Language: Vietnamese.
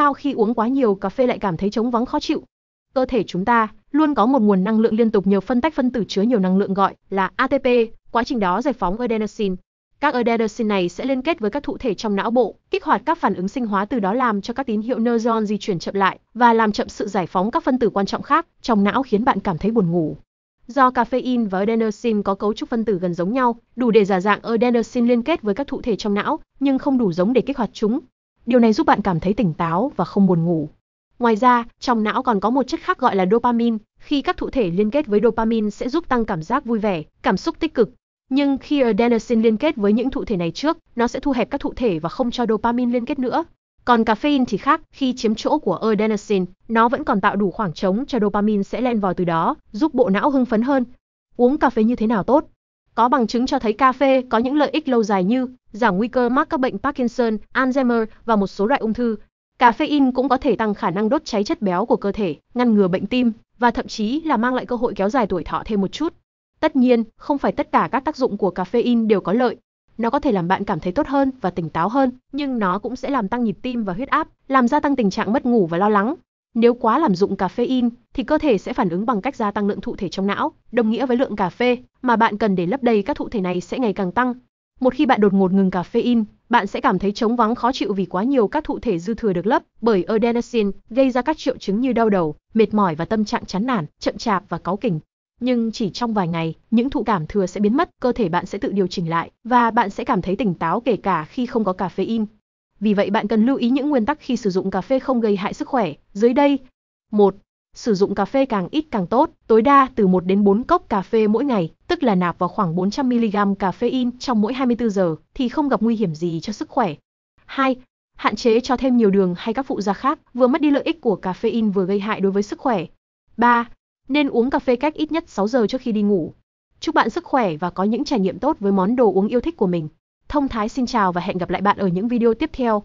sao khi uống quá nhiều cà phê lại cảm thấy trống vắng khó chịu. Cơ thể chúng ta luôn có một nguồn năng lượng liên tục nhờ phân tách phân tử chứa nhiều năng lượng gọi là ATP, quá trình đó giải phóng adenosine. Các adenosine này sẽ liên kết với các thụ thể trong não bộ, kích hoạt các phản ứng sinh hóa từ đó làm cho các tín hiệu neuron di chuyển chậm lại và làm chậm sự giải phóng các phân tử quan trọng khác trong não khiến bạn cảm thấy buồn ngủ. Do caffeine và adenosine có cấu trúc phân tử gần giống nhau, đủ để giả dạng adenosine liên kết với các thụ thể trong não, nhưng không đủ giống để kích hoạt chúng. Điều này giúp bạn cảm thấy tỉnh táo và không buồn ngủ. Ngoài ra, trong não còn có một chất khác gọi là dopamine, khi các thụ thể liên kết với dopamine sẽ giúp tăng cảm giác vui vẻ, cảm xúc tích cực. Nhưng khi adenosine liên kết với những thụ thể này trước, nó sẽ thu hẹp các thụ thể và không cho dopamine liên kết nữa. Còn caffeine thì khác, khi chiếm chỗ của adenosine, nó vẫn còn tạo đủ khoảng trống cho dopamine sẽ len vào từ đó, giúp bộ não hưng phấn hơn. Uống cà phê như thế nào tốt? Có bằng chứng cho thấy cà phê có những lợi ích lâu dài như giảm nguy cơ mắc các bệnh Parkinson, Alzheimer và một số loại ung thư. Caffeine cũng có thể tăng khả năng đốt cháy chất béo của cơ thể, ngăn ngừa bệnh tim và thậm chí là mang lại cơ hội kéo dài tuổi thọ thêm một chút. Tất nhiên, không phải tất cả các tác dụng của caffeine đều có lợi. Nó có thể làm bạn cảm thấy tốt hơn và tỉnh táo hơn, nhưng nó cũng sẽ làm tăng nhịp tim và huyết áp, làm gia tăng tình trạng mất ngủ và lo lắng. Nếu quá lạm dụng caffeine thì cơ thể sẽ phản ứng bằng cách gia tăng lượng thụ thể trong não, đồng nghĩa với lượng cà phê mà bạn cần để lấp đầy các thụ thể này sẽ ngày càng tăng, một khi bạn đột ngột ngừng caffeine, bạn sẽ cảm thấy trống vắng khó chịu vì quá nhiều các thụ thể dư thừa được lấp bởi adenosine, gây ra các triệu chứng như đau đầu, mệt mỏi và tâm trạng chán nản, chậm chạp và cáu kỉnh. Nhưng chỉ trong vài ngày, những thụ cảm thừa sẽ biến mất, cơ thể bạn sẽ tự điều chỉnh lại và bạn sẽ cảm thấy tỉnh táo kể cả khi không có caffeine. Vì vậy bạn cần lưu ý những nguyên tắc khi sử dụng cà phê không gây hại sức khỏe. Dưới đây, 1. Sử dụng cà phê càng ít càng tốt, tối đa từ 1 đến 4 cốc cà phê mỗi ngày, tức là nạp vào khoảng 400mg caffeine trong mỗi 24 giờ, thì không gặp nguy hiểm gì cho sức khỏe. 2. Hạn chế cho thêm nhiều đường hay các phụ gia khác, vừa mất đi lợi ích của caffeine vừa gây hại đối với sức khỏe. 3. Nên uống cà phê cách ít nhất 6 giờ trước khi đi ngủ. Chúc bạn sức khỏe và có những trải nghiệm tốt với món đồ uống yêu thích của mình. Thông Thái xin chào và hẹn gặp lại bạn ở những video tiếp theo.